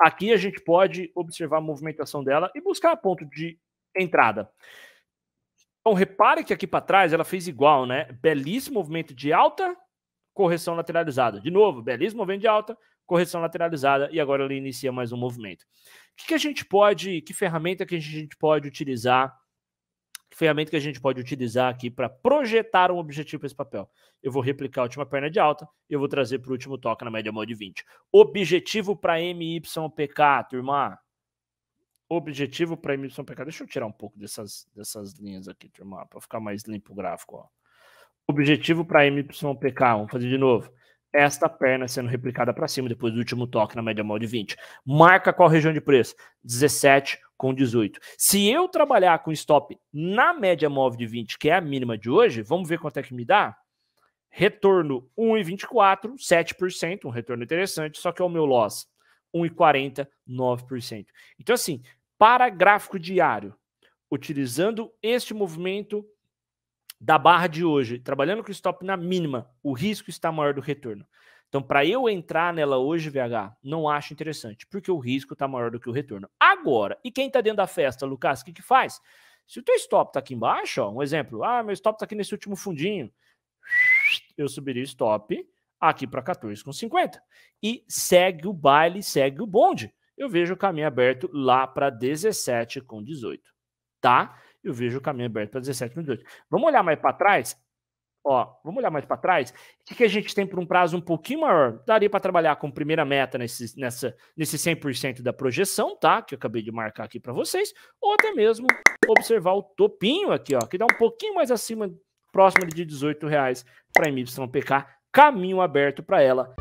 Aqui a gente pode observar a movimentação dela e buscar ponto de entrada. Então, repare que aqui para trás ela fez igual, né? Belíssimo movimento de alta, correção lateralizada. De novo, belíssimo movimento de alta, correção lateralizada e agora ela inicia mais um movimento. O que, que a gente pode, que ferramenta que a gente pode utilizar ferramenta que a gente pode utilizar aqui para projetar um objetivo para esse papel. Eu vou replicar a última perna de alta eu vou trazer para o último toque na média maior de 20. Objetivo para MYPK, turma. Objetivo para MYPK. Deixa eu tirar um pouco dessas, dessas linhas aqui, turma, para ficar mais limpo o gráfico. Ó. Objetivo para MYPK. Vamos fazer de novo. Esta perna sendo replicada para cima depois do último toque na média maior de 20. Marca qual região de preço? 17, com 18. Se eu trabalhar com stop na média móvel de 20, que é a mínima de hoje, vamos ver quanto é que me dá? Retorno 1,24, 7%, um retorno interessante, só que é o meu loss 1,40, 9%. Então assim, para gráfico diário, utilizando este movimento da barra de hoje, trabalhando com stop na mínima, o risco está maior do retorno. Então, para eu entrar nela hoje, VH, não acho interessante, porque o risco está maior do que o retorno. Agora, e quem está dentro da festa, Lucas, o que, que faz? Se o teu stop está aqui embaixo, ó, um exemplo, ah, meu stop está aqui nesse último fundinho, eu subiria stop aqui para 14,50 e segue o baile, segue o bonde. Eu vejo o caminho aberto lá para 17,18, tá? eu vejo o caminho aberto para 17.002. Vamos olhar mais para trás? Ó, vamos olhar mais para trás? O que, a gente tem para um prazo um pouquinho maior? Daria para trabalhar com primeira meta nesse, nessa, nesse 100% da projeção, tá? Que eu acabei de marcar aqui para vocês. Ou até mesmo observar o topinho aqui, ó, que dá um pouquinho mais acima, próximo de R$ reais para MYPK. Caminho aberto para ela.